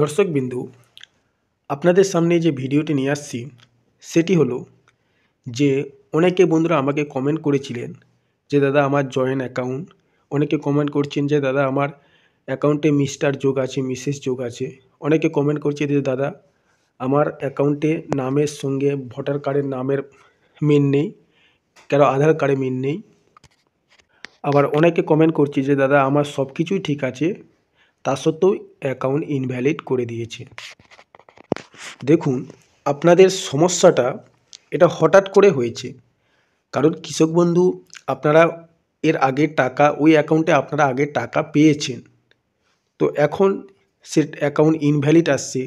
দর্শকবিন্দু আপনাদের সামনে যে ভিডিওটি নিয়ে আসছি সেটি হলো যে অনেকে বন্ধুরা আমাকে কমেন্ট করেছিলেন যে দাদা আমার জয়েন অ্যাকাউন্ট অনেকে কমেন্ট করছেন যে দাদা আমার অ্যাকাউন্টে মিস্টার যোগ আছে মিসেস যোগ আছে অনেকে কমেন্ট করছে যে দাদা আমার অ্যাকাউন্টে নামের সঙ্গে ভোটার কার্ডের নামের মিল নেই কেন আধার কার্ডে মিল নেই আবার অনেকে কমেন্ট করছে যে দাদা আমার সব কিছুই ঠিক আছে তা সত্ত্বেও অ্যাকাউন্ট ইনভ্যালিড করে দিয়েছে দেখুন আপনাদের সমস্যাটা এটা হঠাৎ করে হয়েছে কারণ কৃষক বন্ধু আপনারা এর আগে টাকা ওই অ্যাকাউন্টে আপনারা আগে টাকা পেয়েছেন তো এখন সে অ্যাকাউন্ট ইনভ্যালিড আসছে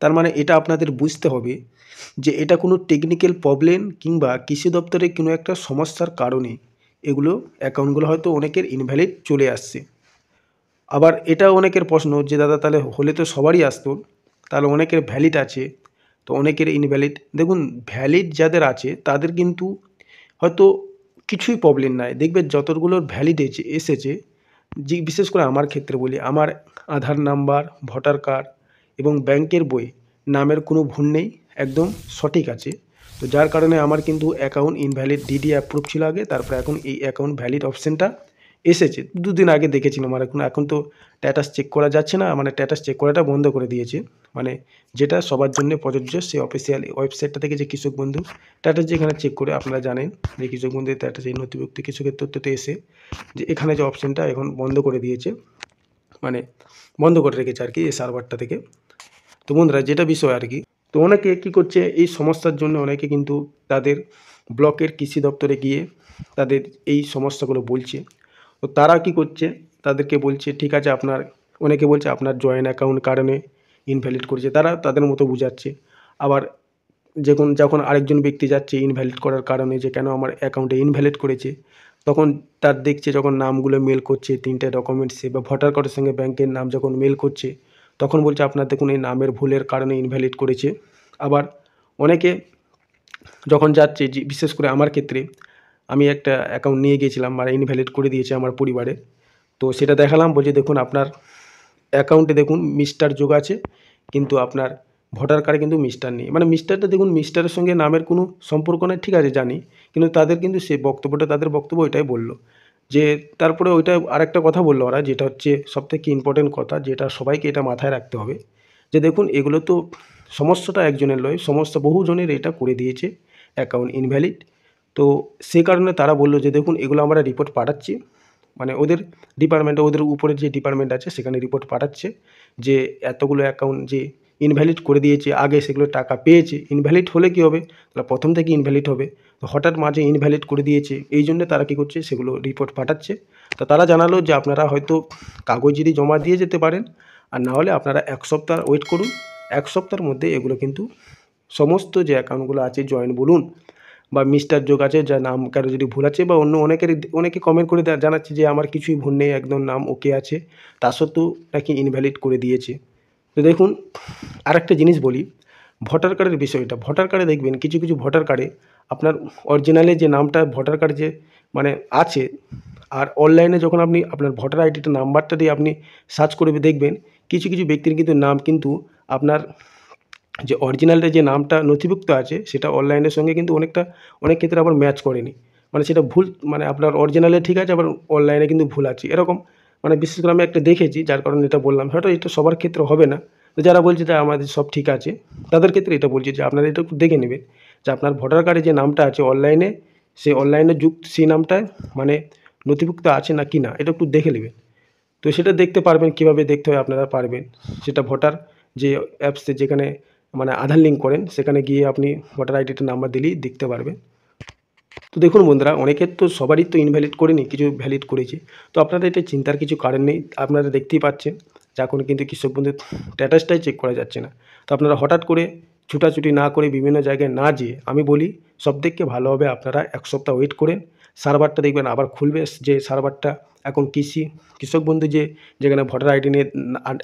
তার মানে এটা আপনাদের বুঝতে হবে যে এটা কোনো টেকনিক্যাল প্রবলেম কিংবা কৃষি দপ্তরের কোনো একটা সমস্যার কারণে এগুলো অ্যাকাউন্টগুলো হয়তো অনেকের ইনভ্যালিড চলে আসছে আবার এটা অনেকের প্রশ্ন যে দাদা তাহলে হলে তো সবারই আসতো তাহলে অনেকের ভ্যালিড আছে তো অনেকের ইনভ্যালিড দেখুন ভ্যালিড যাদের আছে তাদের কিন্তু হয়তো কিছুই প্রবলেম নাই দেখবে যতগুলোর ভ্যালিড এসেছে যে বিশেষ করে আমার ক্ষেত্রে বলি আমার আধার নাম্বার ভোটার কার্ড এবং ব্যাংকের বই নামের কোনো ভুল নেই একদম সঠিক আছে তো যার কারণে আমার কিন্তু অ্যাকাউন্ট ইনভ্যালিড ডিডি অ্যাপ্রুভ ছিল আগে তারপরে এখন এই অ্যাকাউন্ট ভ্যালিড অপশানটা এসেছে দুদিন আগে দেখেছিলাম আর মানে এখন এখন তো স্ট্যাটাস চেক করা যাচ্ছে না মানে স্ট্যাটাস চেক করাটা বন্ধ করে দিয়েছে মানে যেটা সবার জন্য প্রযোজ্য সে অফিসিয়াল ওয়েবসাইটটা থেকে যে কৃষক বন্ধু স্ট্যাটাস যেখানে চেক করে আপনারা জানেন যে কৃষক বন্ধু স্ট্যাটাস এই নথিভুক্ত কৃষকের তথ্যতে এসে যে এখানে যে অপশানটা এখন বন্ধ করে দিয়েছে মানে বন্ধ করে রেখেছে আর কি এই সার্ভারটা থেকে তো বন্ধুরা যেটা বিষয় আর কি তো অনেকে কী করছে এই সমস্যার জন্য অনেকে কিন্তু তাদের ব্লকের কৃষি দপ্তরে গিয়ে তাদের এই সমস্যাগুলো বলছে তো তারা কি করছে তাদেরকে বলছে ঠিক আছে আপনার অনেকে বলছে আপনার জয়েন্ট অ্যাকাউন্ট কারণে ইনভ্যালিড করছে তারা তাদের মতো বুঝাচ্ছে আবার যখন যখন আরেকজন ব্যক্তি যাচ্ছে ইনভ্যালিড করার কারণে যে কেন আমার অ্যাকাউন্টে ইনভ্যালিড করেছে তখন তার দেখছে যখন নামগুলো মেল করছে তিনটে ডকুমেন্টসে বা ভোটার কার্ডের সঙ্গে ব্যাংকের নাম যখন মেল করছে তখন বলছে আপনার দেখুন এই নামের ভুলের কারণে ইনভ্যালিড করেছে আবার অনেকে যখন যাচ্ছে বিশেষ করে আমার ক্ষেত্রে আমি একটা অ্যাকাউন্ট নিয়ে গিয়েছিলাম আর ইনভ্যালিড করে দিয়েছে আমার পরিবারে তো সেটা দেখালাম বলছে দেখুন আপনার অ্যাকাউন্টে দেখুন মিস্টার যোগ আছে কিন্তু আপনার ভোটার কার্ডে কিন্তু মিস্টার নেই মানে মিস্টারটা দেখুন মিস্টারের সঙ্গে নামের কোনো সম্পর্ক নেই ঠিক আছে জানি কিন্তু তাদের কিন্তু সে বক্তব্যটা তাদের বক্তব্য ওইটাই বললো যে তারপরে ওইটা আরেকটা কথা বললো ওরা যেটা হচ্ছে সবথেকে ইম্পর্টেন্ট কথা যেটা সবাইকে এটা মাথায় রাখতে হবে যে দেখুন এগুলো তো সমস্যাটা একজনের নয় সমস্যা বহুজনের এটা করে দিয়েছে অ্যাকাউন্ট ইনভ্যালিড তো সে কারণে তারা বললো যে দেখুন এগুলো আমরা রিপোর্ট পাঠাচ্ছি মানে ওদের ডিপার্টমেন্টে ওদের উপরে যে ডিপার্টমেন্ট আছে সেখানে রিপোর্ট পাঠাচ্ছে যে এতগুলো অ্যাকাউন্ট যে ইনভ্যালিড করে দিয়েছে আগে সেগুলো টাকা পেয়েছে ইনভ্যালিড হলে কি হবে তাহলে প্রথম থেকে ইনভ্যালিড হবে তো হঠাৎ মাঝে ইনভ্যালিড করে দিয়েছে এই জন্য তারা কী করছে সেগুলো রিপোর্ট পাঠাচ্ছে তো তারা জানালো যে আপনারা হয়তো কাগজ যদি জমা দিয়ে যেতে পারেন আর না হলে আপনারা এক সপ্তাহ ওয়েট করুন এক সপ্তাহের মধ্যে এগুলো কিন্তু সমস্ত যে অ্যাকাউন্টগুলো আছে জয়েন বলুন বা মিস্টার যোগ আছে যা নাম কারো যদি ভুল আছে বা অন্য অনেকের অনেকে কমেন্ট করে জানাচ্ছে যে আমার কিছুই ভুল নেই একদম নাম ওকে আছে তা সত্ত্বেও নাকি ইনভ্যালিড করে দিয়েছে তো দেখুন আরেকটা জিনিস বলি ভোটার কার্ডের বিষয়টা ভোটার কার্ডে দেখবেন কিছু কিছু ভোটার কার্ডে আপনার অরিজিনালে যে নামটা ভোটার কার্ড যে মানে আছে আর অনলাইনে যখন আপনি আপনার ভোটার আইডিটা নাম্বারটা দিয়ে আপনি সার্চ করে দেখবেন কিছু কিছু ব্যক্তির কিন্তু নাম কিন্তু আপনার যে অরিজিনালটা যে নামটা নথিভুক্ত আছে সেটা অনলাইনের সঙ্গে কিন্তু অনেকটা অনেক ক্ষেত্রে আবার ম্যাচ করেনি মানে সেটা ভুল মানে আপনার অরিজিনালে ঠিক আছে আবার অনলাইনে কিন্তু ভুল আছে এরকম মানে বিশেষ করে আমি একটা দেখেছি যার কারণে এটা বললাম হয়তো এটা সবার ক্ষেত্রে হবে না তো যারা বলছে যে আমাদের সব ঠিক আছে তাদের ক্ষেত্রে এটা বলছি যে আপনারা এটা একটু দেখে নেবেন যে আপনার ভোটার কার্ডে যে নামটা আছে অনলাইনে সে অনলাইনে যুক্ত সেই নামটায় মানে নথিভুক্ত আছে না কি না এটা একটু দেখে নেবেন তো সেটা দেখতে পারবেন কিভাবে দেখতে হয় আপনারা পারবেন সেটা ভোটার যে অ্যাপসে যেখানে মানে আধার লিঙ্ক করেন সেখানে গিয়ে আপনি ভোটার আইডিটা নাম্বার দিলেই দেখতে পারবেন তো দেখুন বন্ধুরা অনেকের তো সবারই তো ইনভ্যালিড করেনি কিছু ভ্যালিড করেছে তো আপনারা এটা চিন্তার কিছু কারণ নেই আপনারা দেখতেই পাচ্ছেন কোনো কিন্তু কৃষক বন্ধুর স্ট্যাটাসটাই চেক করা যাচ্ছে না তো আপনারা হঠাৎ করে ছুটাছুটি না করে বিভিন্ন জায়গায় না যেয়ে আমি বলি সব থেকে ভালোভাবে আপনারা এক সপ্তাহ ওয়েট করেন সার্ভারটা দেখবেন আবার খুলবে যে সার্ভারটা এখন কৃষি কৃষক বন্ধু যে যেখানে ভোটার আইডি নিয়ে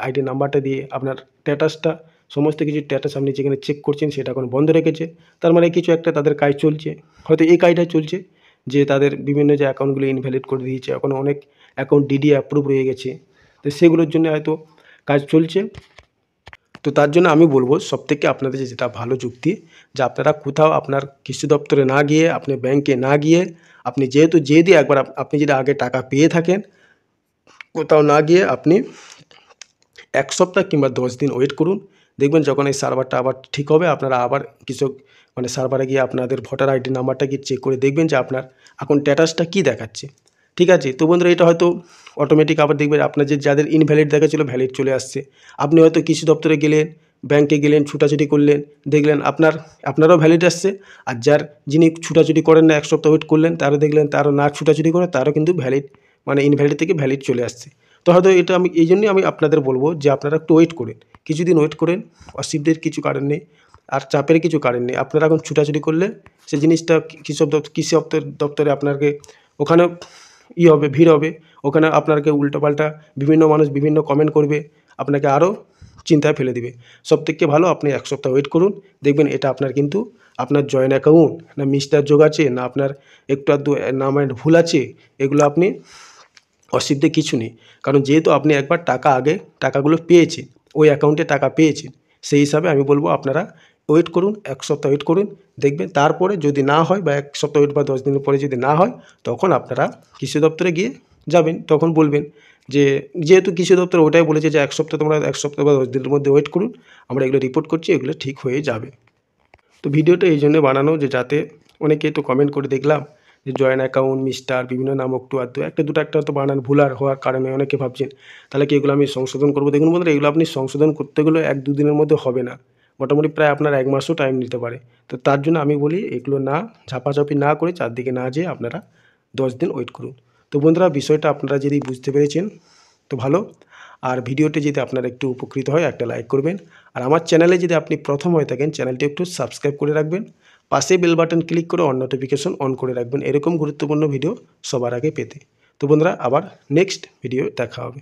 আইডি নাম্বারটা দিয়ে আপনার স্ট্যাটাসটা সমস্ত কিছু স্ট্যাটাস সামনে থেকে চেক করছেন সেটা কোন বন্ধ রেখেছে তার মানে কিছু একটা তাদের কাজ চলছে হয়তো এই কাজটাই চলছে যে তাদের বিভিন্ন যে অ্যাকাউন্টগুলো ইনভ্যালিড করে দিয়েছে এখন অনেক অ্যাকাউন্ট ডিডি अप्रूव হয়ে গেছে তো সেগুলোর জন্য হয়তো কাজ চলছে তো তার জন্য আমি বলবো সবথেকে আপনাদের যেটা ভালো যুক্তি যে আপনারা কোথাও আপনার কিছু দপ্তরে না গিয়ে আপনি ব্যাংকে না গিয়ে আপনি যে তো জেডি একবার আপনি যদি আগে টাকা পেয়ে থাকেন কোথাও না গিয়ে আপনি এক সপ্তাহ কিংবা 10 দিন ওয়েট করুন দেখবেন যখন এই সার্ভারটা আবার ঠিক হবে আপনারা আবার কিছু মানে সার্ভারে গিয়ে আপনাদের ভোটার আইডি নাম্বারটা গিয়ে চেক করে দেখবেন যে আপনার এখন স্ট্যাটাসটা কী দেখাচ্ছে ঠিক আছে তো বন্ধুরা এটা হয়তো অটোমেটিক আবার দেখবেন আপনার যে যাদের ইনভ্যালিড দেখাচ্ছিলো ভ্যালিড চলে আসছে আপনি হয়তো কৃষি দপ্তরে গেলেন ব্যাংকে গেলেন ছুটাছুটি করলেন দেখলেন আপনার আপনারও ভ্যালিড আসছে আর যার যিনি ছুটাছুটি করেন না এক সপ্তাহ ওয়েট করলেন তারও দেখলেন তারও না ছুটাছুটি করে তারও কিন্তু ভ্যালিড মানে ইনভ্যালিড থেকে ভ্যালিড চলে আসছে তো হয়তো এটা আমি এই জন্যই আমি আপনাদের বলবো যে আপনারা একটু ওয়েট করেন কিছুদিন ওয়েট করেন অসুবিধের কিছু কারণ নেই আর চাপের কিছু কারণ নেই আপনারা এখন ছুটাছুটি করলে সে জিনিসটা কৃষক দপ্তর কৃষি দপ্তর দপ্তরে আপনাকে ওখানে ই হবে ভিড় হবে ওখানে আপনাকে উল্টোপাল্টা বিভিন্ন মানুষ বিভিন্ন কমেন্ট করবে আপনাকে আরও চিন্তায় ফেলে দিবে সব থেকে ভালো আপনি এক সপ্তাহ ওয়েট করুন দেখবেন এটা আপনার কিন্তু আপনার জয়েন্ট অ্যাকাউন্ট না মিস্টার যোগ আছে না আপনার একটু আধ নামের ভুল আছে এগুলো আপনি অসুবিধে কিছু নেই কারণ যেহেতু আপনি একবার টাকা আগে টাকাগুলো পেয়েছেন ওই অ্যাকাউন্টে টাকা পেয়েছেন সেই হিসাবে আমি বলবো আপনারা ওয়েট করুন এক সপ্তাহ ওয়েট করুন দেখবেন তারপরে যদি না হয় বা এক সপ্তাহ ওয়েট বা দশ দিনের পরে যদি না হয় তখন আপনারা কৃষি দপ্তরে গিয়ে যাবেন তখন বলবেন যে যেহেতু কৃষি দপ্তর ওটাই বলেছে যে এক সপ্তাহ তোমরা এক সপ্তাহ বা দশ দিনের মধ্যে ওয়েট করুন আমরা এগুলো রিপোর্ট করছি এগুলো ঠিক হয়ে যাবে তো ভিডিওটা এই জন্য বানানো যে যাতে অনেকে তো কমেন্ট করে দেখলাম যে জয়েন্ট অ্যাকাউন্ট মিস্টার বিভিন্ন নাম একটু দু একটা দুটো একটা হয়তো বানান ভুলার হওয়ার কারণে অনেকে ভাবছেন তাহলে কি এগুলো আমি সংশোধন করবো দেখুন বন্ধুরা এগুলো আপনি সংশোধন করতে গেলে এক দুদিনের মধ্যে হবে না মোটামুটি প্রায় আপনার এক মাসও টাইম নিতে পারে তো তার জন্য আমি বলি এগুলো না ঝাপাঝাপি না করে চারদিকে না যেয়ে আপনারা দশ দিন ওয়েট করুন তো বন্ধুরা বিষয়টা আপনারা যদি বুঝতে পেরেছেন তো ভালো আর ভিডিওটি যদি আপনারা একটু উপকৃত হয় একটা লাইক করবেন আর আমার চ্যানেলে যদি আপনি প্রথম হয়ে থাকেন চ্যানেলটি একটু সাবস্ক্রাইব করে রাখবেন পাশে বেল বাটন ক্লিক করে অন নোটিফিকেশন অন করে রাখবেন এরকম গুরুত্বপূর্ণ ভিডিও সবার আগে পেতে তো বন্ধুরা আবার নেক্সট ভিডিও দেখা হবে